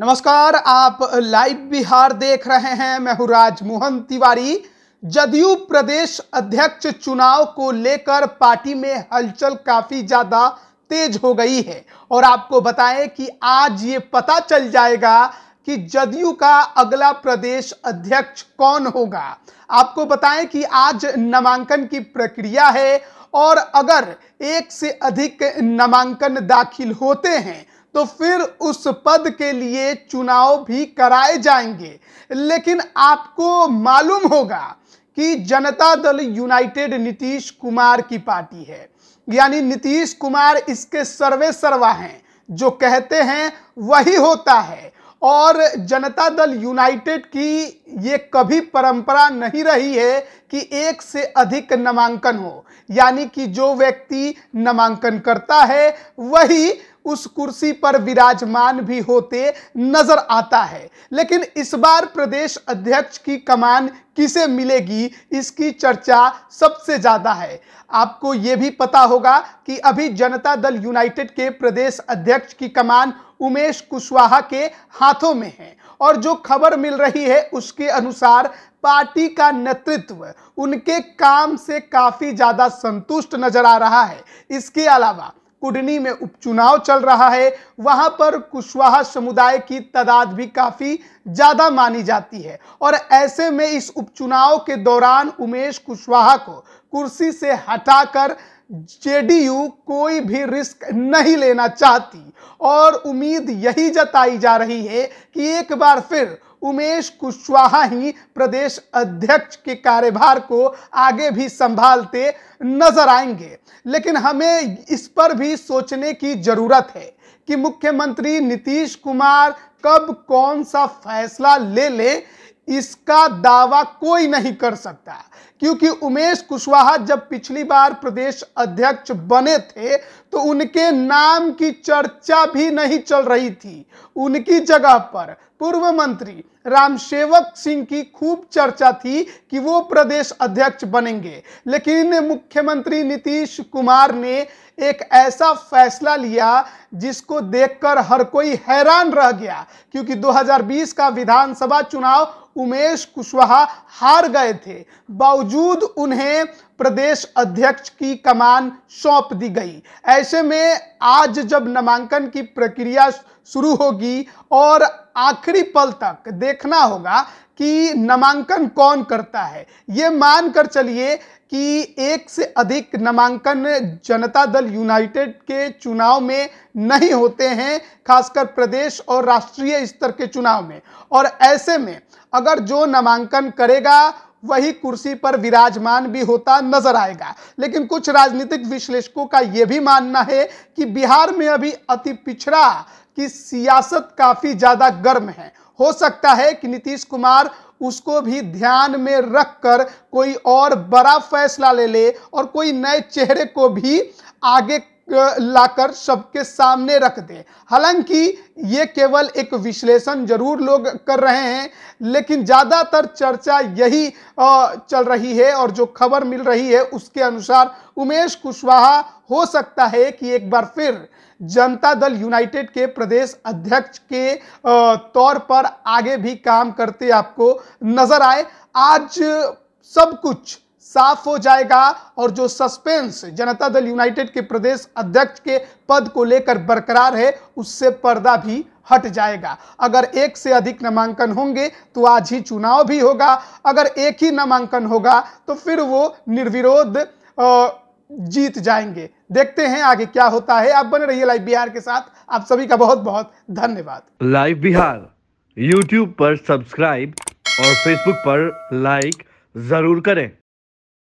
नमस्कार आप लाइव बिहार देख रहे हैं मैं हूं राजमोहन तिवारी जदयू प्रदेश अध्यक्ष चुनाव को लेकर पार्टी में हलचल काफी ज्यादा तेज हो गई है और आपको बताएं कि आज ये पता चल जाएगा कि जदयू का अगला प्रदेश अध्यक्ष कौन होगा आपको बताएं कि आज नामांकन की प्रक्रिया है और अगर एक से अधिक नामांकन दाखिल होते हैं तो फिर उस पद के लिए चुनाव भी कराए जाएंगे लेकिन आपको मालूम होगा कि जनता दल यूनाइटेड नीतीश कुमार की पार्टी है यानी नीतीश कुमार इसके सर्वे सर्वा हैं जो कहते हैं वही होता है और जनता दल यूनाइटेड की ये कभी परंपरा नहीं रही है कि एक से अधिक नामांकन हो यानी कि जो व्यक्ति नामांकन करता है वही उस कुर्सी पर विराजमान भी होते नजर आता है लेकिन इस बार प्रदेश अध्यक्ष की कमान किसे मिलेगी इसकी चर्चा सबसे ज्यादा है आपको ये भी पता होगा कि अभी जनता दल यूनाइटेड के प्रदेश अध्यक्ष की कमान उमेश कुशवाहा के हाथों में है और जो खबर मिल रही है उसके अनुसार पार्टी का नेतृत्व उनके काम से काफी ज्यादा संतुष्ट नजर आ रहा है इसके अलावा कुडनी में उपचुनाव चल रहा है वहां पर कुशवाहा समुदाय की तादाद भी काफ़ी ज़्यादा मानी जाती है और ऐसे में इस उपचुनाव के दौरान उमेश कुशवाहा को कुर्सी से हटाकर जेडीयू कोई भी रिस्क नहीं लेना चाहती और उम्मीद यही जताई जा रही है कि एक बार फिर उमेश कुशवाहा ही प्रदेश अध्यक्ष के कार्यभार को आगे भी संभालते नजर आएंगे लेकिन हमें इस पर भी सोचने की जरूरत है कि मुख्यमंत्री नीतीश कुमार कब कौन सा फैसला ले ले इसका दावा कोई नहीं कर सकता क्योंकि उमेश कुशवाहा जब पिछली बार प्रदेश अध्यक्ष बने थे तो उनके नाम की चर्चा भी नहीं चल रही थी उनकी जगह पर पूर्व मंत्री राम सेवक सिंह की खूब चर्चा थी कि वो प्रदेश अध्यक्ष बनेंगे लेकिन मुख्यमंत्री नीतीश कुमार ने एक ऐसा फैसला लिया जिसको देखकर हर कोई हैरान रह गया क्योंकि 2020 का विधानसभा चुनाव उमेश कुशवाहा हार गए थे बावजूद उन्हें प्रदेश अध्यक्ष की कमान सौंप दी गई ऐसे में आज जब नामांकन की प्रक्रिया शुरू होगी और आखिरी पल तक देखना होगा कि नामांकन कौन करता है ये मानकर चलिए कि एक से अधिक नामांकन जनता दल यूनाइटेड के चुनाव में नहीं होते हैं खासकर प्रदेश और राष्ट्रीय स्तर के चुनाव में और ऐसे में अगर जो नामांकन करेगा वही कुर्सी पर विराजमान भी होता नजर आएगा लेकिन कुछ राजनीतिक विश्लेषकों का यह भी मानना है कि बिहार में अभी अति पिछड़ा की सियासत काफी ज्यादा गर्म है हो सकता है कि नीतीश कुमार उसको भी ध्यान में रखकर कोई और बड़ा फैसला ले ले और कोई नए चेहरे को भी आगे लाकर सबके सामने रख दे हालांकि ये केवल एक विश्लेषण जरूर लोग कर रहे हैं लेकिन ज़्यादातर चर्चा यही चल रही है और जो खबर मिल रही है उसके अनुसार उमेश कुशवाहा हो सकता है कि एक बार फिर जनता दल यूनाइटेड के प्रदेश अध्यक्ष के तौर पर आगे भी काम करते आपको नजर आए आज सब कुछ साफ हो जाएगा और जो सस्पेंस जनता दल यूनाइटेड के प्रदेश अध्यक्ष के पद को लेकर बरकरार है उससे पर्दा भी हट जाएगा अगर एक से अधिक नामांकन होंगे तो आज ही चुनाव भी होगा अगर एक ही नामांकन होगा तो फिर वो निर्विरोध जीत जाएंगे देखते हैं आगे क्या होता है आप बने रहिए लाइव बिहार के साथ आप सभी का बहुत बहुत धन्यवाद लाइव बिहार यूट्यूब पर सब्सक्राइब और फेसबुक पर लाइक जरूर करें